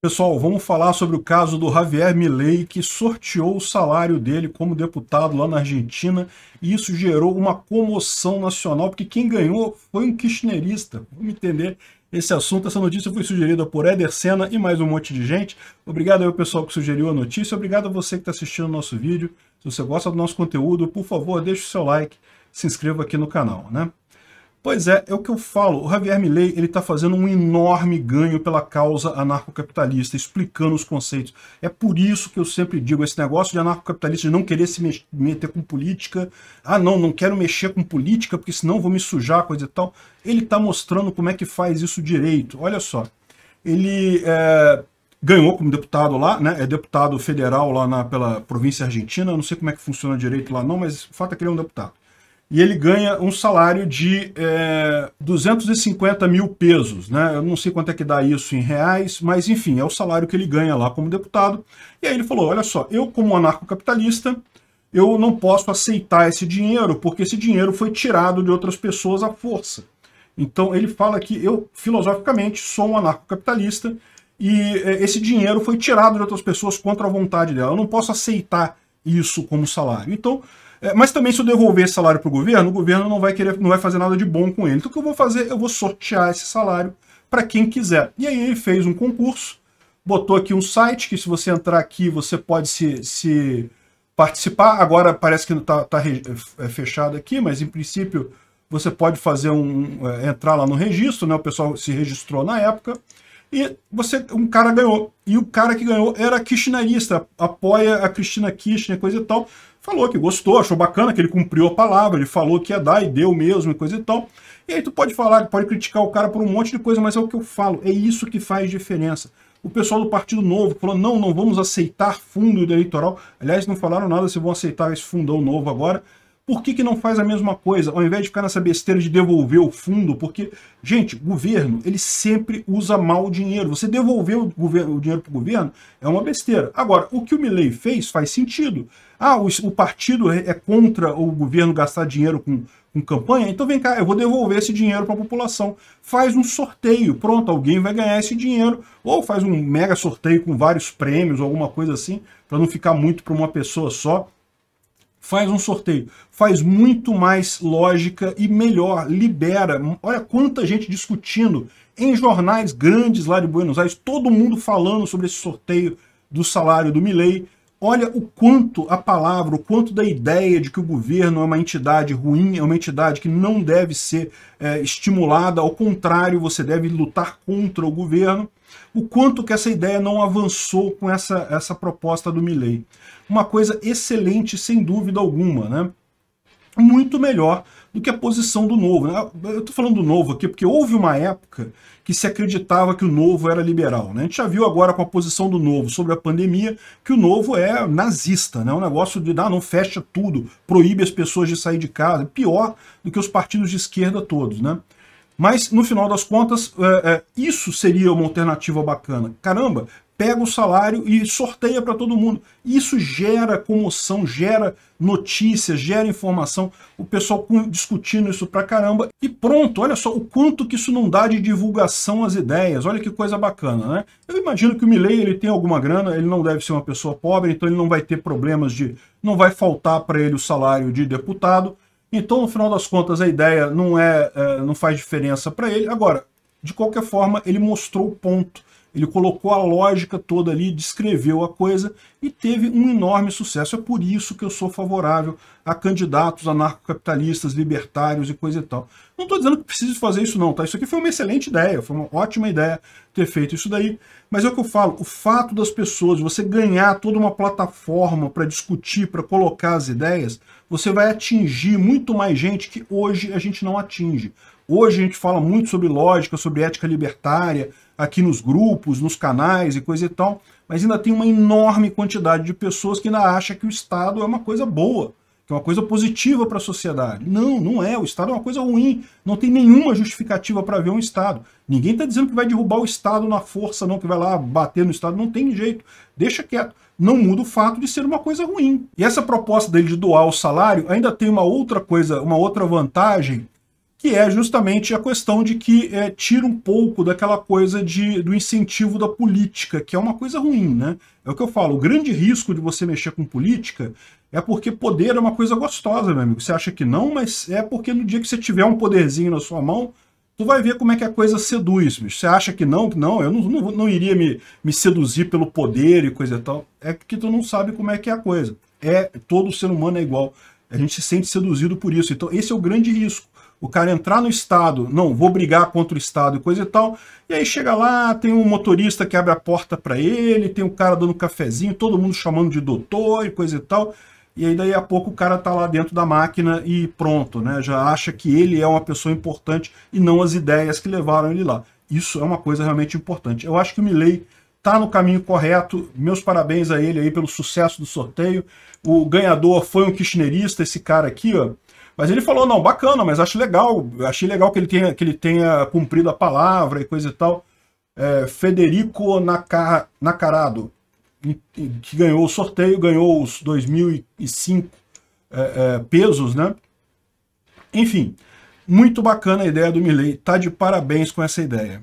Pessoal, vamos falar sobre o caso do Javier Milei, que sorteou o salário dele como deputado lá na Argentina, e isso gerou uma comoção nacional, porque quem ganhou foi um kirchnerista. Vamos entender esse assunto. Essa notícia foi sugerida por Eder Senna e mais um monte de gente. Obrigado ao pessoal que sugeriu a notícia, obrigado a você que está assistindo o nosso vídeo. Se você gosta do nosso conteúdo, por favor, deixe o seu like, se inscreva aqui no canal, né? Pois é, é o que eu falo. O Javier Milley ele está fazendo um enorme ganho pela causa anarcocapitalista, explicando os conceitos. É por isso que eu sempre digo, esse negócio de anarcocapitalista de não querer se meter com política, ah não, não quero mexer com política porque senão vou me sujar, coisa e tal. Ele está mostrando como é que faz isso direito. Olha só, ele é, ganhou como deputado lá, né? é deputado federal lá na, pela província argentina, eu não sei como é que funciona direito lá não, mas o fato é que ele é um deputado e ele ganha um salário de é, eh, 250 mil pesos, né? Eu não sei quanto é que dá isso em reais, mas enfim, é o salário que ele ganha lá como deputado. E aí ele falou, olha só, eu como anarcocapitalista, eu não posso aceitar esse dinheiro, porque esse dinheiro foi tirado de outras pessoas à força. Então ele fala que eu, filosoficamente, sou um anarcocapitalista e eh, esse dinheiro foi tirado de outras pessoas contra a vontade dela. Eu não posso aceitar isso como salário. Então, é, mas também se eu devolver esse salário para o governo, o governo não vai querer, não vai fazer nada de bom com ele. Então o que eu vou fazer? Eu vou sortear esse salário para quem quiser. E aí ele fez um concurso, botou aqui um site que se você entrar aqui você pode se, se participar. Agora parece que não está tá, tá é, é fechado aqui, mas em princípio você pode fazer um é, entrar lá no registro, né? O pessoal se registrou na época e você um cara ganhou e o cara que ganhou era kirchnerista, apoia a Cristina Kirchner, coisa e tal falou que gostou, achou bacana, que ele cumpriu a palavra, ele falou que ia dar e deu mesmo e coisa e tal. E aí tu pode falar, pode criticar o cara por um monte de coisa, mas é o que eu falo, é isso que faz diferença. O pessoal do Partido Novo falou, não, não vamos aceitar fundo eleitoral. Aliás, não falaram nada se vão aceitar esse fundão novo agora. Por que, que não faz a mesma coisa, ao invés de ficar nessa besteira de devolver o fundo? Porque, gente, governo, ele sempre usa mal o dinheiro. Você devolver o, o dinheiro para o governo é uma besteira. Agora, o que o Milley fez faz sentido. Ah, o, o partido é, é contra o governo gastar dinheiro com, com campanha? Então vem cá, eu vou devolver esse dinheiro para a população. Faz um sorteio, pronto, alguém vai ganhar esse dinheiro. Ou faz um mega sorteio com vários prêmios, alguma coisa assim, para não ficar muito para uma pessoa só faz um sorteio. Faz muito mais lógica e melhor, libera. Olha quanta gente discutindo em jornais grandes lá de Buenos Aires, todo mundo falando sobre esse sorteio do salário do Milley Olha o quanto a palavra, o quanto da ideia de que o governo é uma entidade ruim, é uma entidade que não deve ser é, estimulada, ao contrário, você deve lutar contra o governo, o quanto que essa ideia não avançou com essa, essa proposta do Milley. Uma coisa excelente, sem dúvida alguma, né? muito melhor do que a posição do novo. Né? Eu estou falando do novo aqui porque houve uma época que se acreditava que o novo era liberal. Né? A gente já viu agora com a posição do novo sobre a pandemia que o novo é nazista, né? É um negócio de ah, não fecha tudo, proíbe as pessoas de sair de casa, pior do que os partidos de esquerda todos. Né? Mas, no final das contas, é, é, isso seria uma alternativa bacana. Caramba, pega o salário e sorteia para todo mundo. Isso gera comoção, gera notícia, gera informação, o pessoal discutindo isso para caramba. E pronto, olha só o quanto que isso não dá de divulgação às ideias. Olha que coisa bacana, né? Eu imagino que o Milley, ele tem alguma grana, ele não deve ser uma pessoa pobre, então ele não vai ter problemas de... não vai faltar para ele o salário de deputado. Então, no final das contas, a ideia não é, é não faz diferença para ele. Agora, de qualquer forma, ele mostrou o ponto ele colocou a lógica toda ali, descreveu a coisa e teve um enorme sucesso. É por isso que eu sou favorável a candidatos anarcocapitalistas, libertários e coisa e tal. Não estou dizendo que precise fazer isso não, tá? Isso aqui foi uma excelente ideia, foi uma ótima ideia ter feito isso daí. Mas é o que eu falo, o fato das pessoas, você ganhar toda uma plataforma para discutir, para colocar as ideias, você vai atingir muito mais gente que hoje a gente não atinge. Hoje a gente fala muito sobre lógica, sobre ética libertária, aqui nos grupos, nos canais e coisa e tal, mas ainda tem uma enorme quantidade de pessoas que ainda acha que o Estado é uma coisa boa, que é uma coisa positiva para a sociedade. Não, não é. O Estado é uma coisa ruim. Não tem nenhuma justificativa para ver um Estado. Ninguém está dizendo que vai derrubar o Estado na força, não, que vai lá bater no Estado. Não tem jeito. Deixa quieto. Não muda o fato de ser uma coisa ruim. E essa proposta dele de doar o salário ainda tem uma outra coisa, uma outra vantagem que é justamente a questão de que é, tira um pouco daquela coisa de, do incentivo da política, que é uma coisa ruim, né? É o que eu falo, o grande risco de você mexer com política é porque poder é uma coisa gostosa, meu amigo. Você acha que não, mas é porque no dia que você tiver um poderzinho na sua mão, tu vai ver como é que a coisa seduz, Você acha que não, que não, eu não, não, não iria me, me seduzir pelo poder e coisa e tal. É que tu não sabe como é que é a coisa. É, todo ser humano é igual. A gente se sente seduzido por isso. Então esse é o grande risco o cara entrar no Estado, não, vou brigar contra o Estado e coisa e tal, e aí chega lá, tem um motorista que abre a porta para ele, tem um cara dando um cafezinho, todo mundo chamando de doutor e coisa e tal, e aí daí a pouco o cara tá lá dentro da máquina e pronto, né? Já acha que ele é uma pessoa importante e não as ideias que levaram ele lá. Isso é uma coisa realmente importante. Eu acho que o Milley tá no caminho correto. Meus parabéns a ele aí pelo sucesso do sorteio. O ganhador foi um kirchnerista, esse cara aqui, ó. Mas ele falou, não, bacana, mas acho legal, achei legal que ele tenha, que ele tenha cumprido a palavra e coisa e tal. É, Federico Nacar, Nacarado, que ganhou o sorteio, ganhou os 2005 é, é, pesos, né? Enfim, muito bacana a ideia do Milley, tá de parabéns com essa ideia.